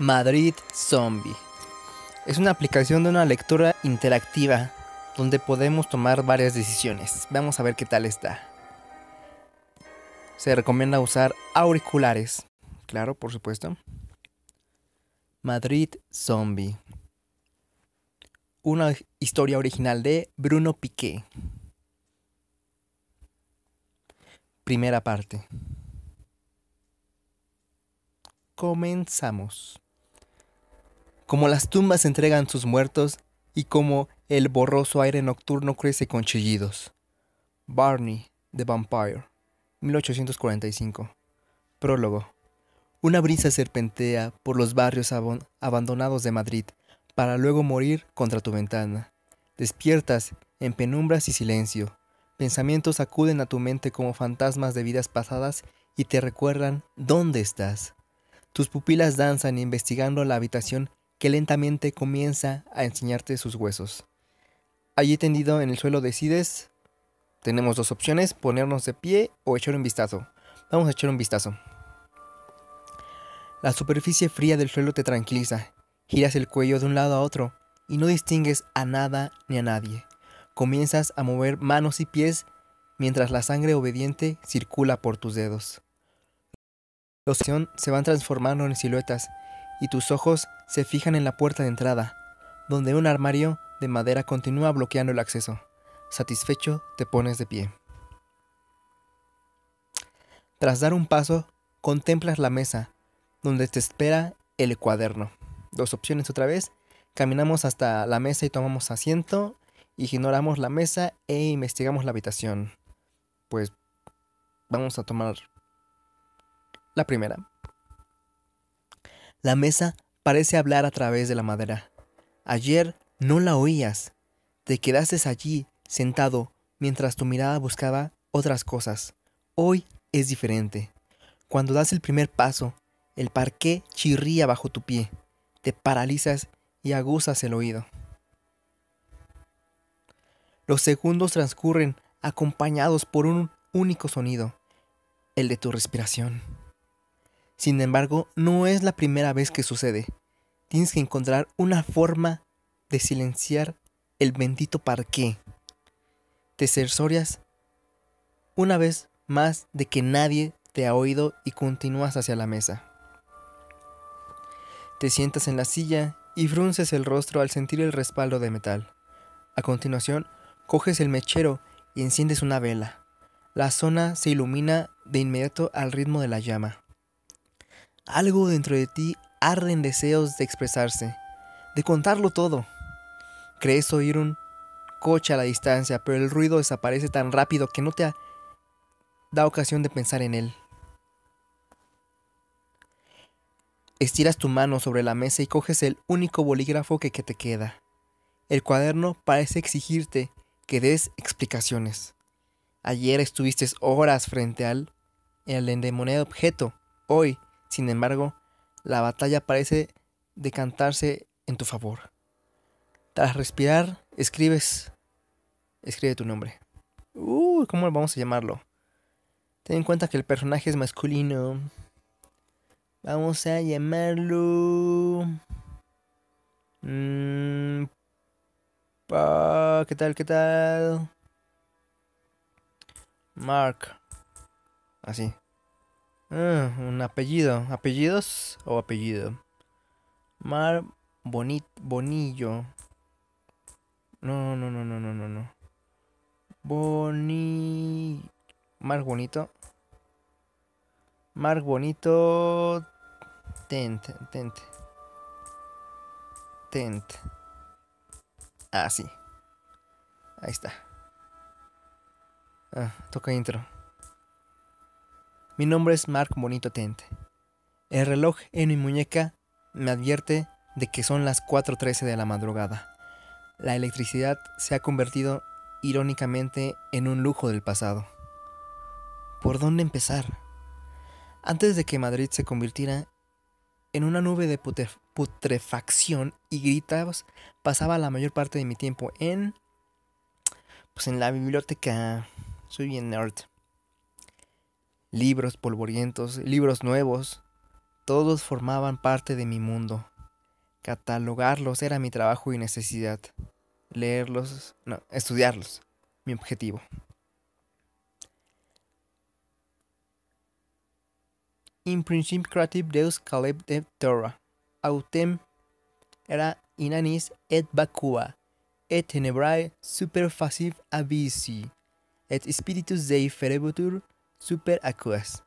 Madrid Zombie. Es una aplicación de una lectura interactiva donde podemos tomar varias decisiones. Vamos a ver qué tal está. Se recomienda usar auriculares. Claro, por supuesto. Madrid Zombie. Una historia original de Bruno Piqué. Primera parte. Comenzamos como las tumbas entregan sus muertos y como el borroso aire nocturno crece con chillidos. Barney, The Vampire, 1845. Prólogo. Una brisa serpentea por los barrios abandonados de Madrid, para luego morir contra tu ventana. Despiertas en penumbras y silencio. Pensamientos acuden a tu mente como fantasmas de vidas pasadas y te recuerdan dónde estás. Tus pupilas danzan investigando la habitación que lentamente comienza a enseñarte sus huesos. Allí tendido en el suelo decides, tenemos dos opciones, ponernos de pie o echar un vistazo. Vamos a echar un vistazo. La superficie fría del suelo te tranquiliza, giras el cuello de un lado a otro y no distingues a nada ni a nadie. Comienzas a mover manos y pies mientras la sangre obediente circula por tus dedos. Los se van transformando en siluetas y tus ojos se fijan en la puerta de entrada, donde un armario de madera continúa bloqueando el acceso. Satisfecho, te pones de pie. Tras dar un paso, contemplas la mesa, donde te espera el cuaderno. Dos opciones otra vez. Caminamos hasta la mesa y tomamos asiento. Ignoramos la mesa e investigamos la habitación. Pues vamos a tomar la primera. La mesa parece hablar a través de la madera. Ayer no la oías. Te quedaste allí, sentado, mientras tu mirada buscaba otras cosas. Hoy es diferente. Cuando das el primer paso, el parqué chirría bajo tu pie. Te paralizas y aguzas el oído. Los segundos transcurren acompañados por un único sonido, el de tu respiración. Sin embargo, no es la primera vez que sucede. Tienes que encontrar una forma de silenciar el bendito parqué. Te censorias una vez más de que nadie te ha oído y continúas hacia la mesa. Te sientas en la silla y frunces el rostro al sentir el respaldo de metal. A continuación, coges el mechero y enciendes una vela. La zona se ilumina de inmediato al ritmo de la llama algo dentro de ti arde en deseos de expresarse, de contarlo todo. Crees oír un coche a la distancia, pero el ruido desaparece tan rápido que no te da ocasión de pensar en él. Estiras tu mano sobre la mesa y coges el único bolígrafo que, te queda. El cuaderno parece exigirte que des explicaciones. Ayer estuviste horas frente al el endemoniado objeto. Hoy sin embargo, la batalla parece decantarse en tu favor. Tras respirar, escribes. Escribe tu nombre. Uh, ¿cómo vamos a llamarlo? Ten en cuenta que el personaje es masculino. Vamos a llamarlo. Mm, ¿Qué tal? ¿Qué tal? Mark. Así. Ah, un apellido. ¿Apellidos o apellido? Mar bonito Bonillo. No, no, no, no, no, no, no. Boni... Mar Bonito. Mar Bonito... Tent, tent. Tent. Ah, sí. Ahí está. Ah, toca intro. Mi nombre es Mark Bonito Tente. El reloj en mi muñeca me advierte de que son las 4.13 de la madrugada. La electricidad se ha convertido irónicamente en un lujo del pasado. ¿Por dónde empezar? Antes de que Madrid se convirtiera en una nube de putrefacción y gritos, pasaba la mayor parte de mi tiempo en... Pues en la biblioteca. Soy bien nerd libros polvorientos, libros nuevos, todos formaban parte de mi mundo. Catalogarlos era mi trabajo y necesidad. Leerlos, no, estudiarlos, mi objetivo. In principio creative deus caleb de Torah, autem era inanis et vacua, et tenebrae superfaciv Abisi, et spiritus de ferebutur super acuas.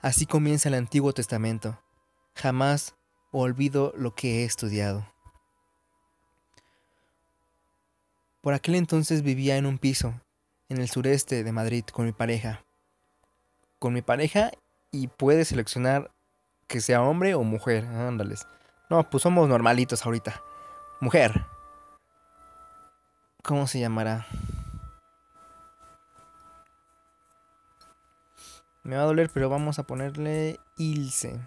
Así comienza el Antiguo Testamento. Jamás olvido lo que he estudiado. Por aquel entonces vivía en un piso, en el sureste de Madrid, con mi pareja. Con mi pareja y puede seleccionar que sea hombre o mujer. Ándales. No, pues somos normalitos ahorita. Mujer. ¿Cómo se llamará? Me va a doler, pero vamos a ponerle Ilse.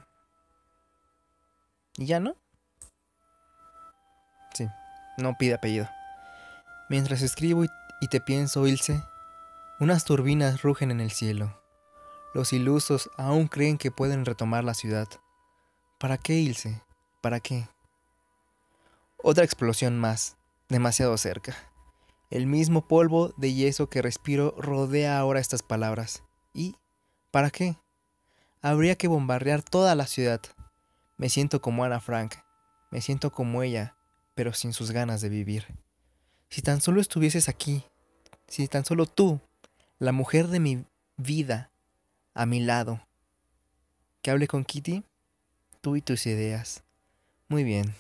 ¿Y ya no? Sí, no pide apellido. Mientras escribo y te pienso, Ilse, unas turbinas rugen en el cielo. Los ilusos aún creen que pueden retomar la ciudad. ¿Para qué, Ilse? ¿Para qué? Otra explosión más, demasiado cerca. El mismo polvo de yeso que respiro rodea ahora estas palabras. Y ¿Para qué? Habría que bombardear toda la ciudad. Me siento como Ana Frank, me siento como ella, pero sin sus ganas de vivir. Si tan solo estuvieses aquí, si tan solo tú, la mujer de mi vida, a mi lado. Que hable con Kitty, tú y tus ideas. Muy bien.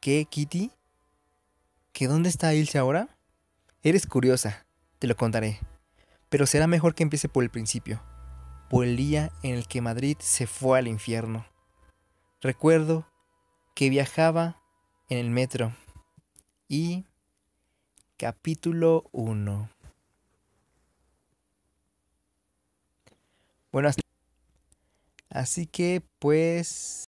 ¿Qué, Kitty? ¿Que dónde está Ilse ahora? Eres curiosa, te lo contaré pero será mejor que empiece por el principio, por el día en el que Madrid se fue al infierno. Recuerdo que viajaba en el metro y... Capítulo 1 Bueno, hasta... así que pues...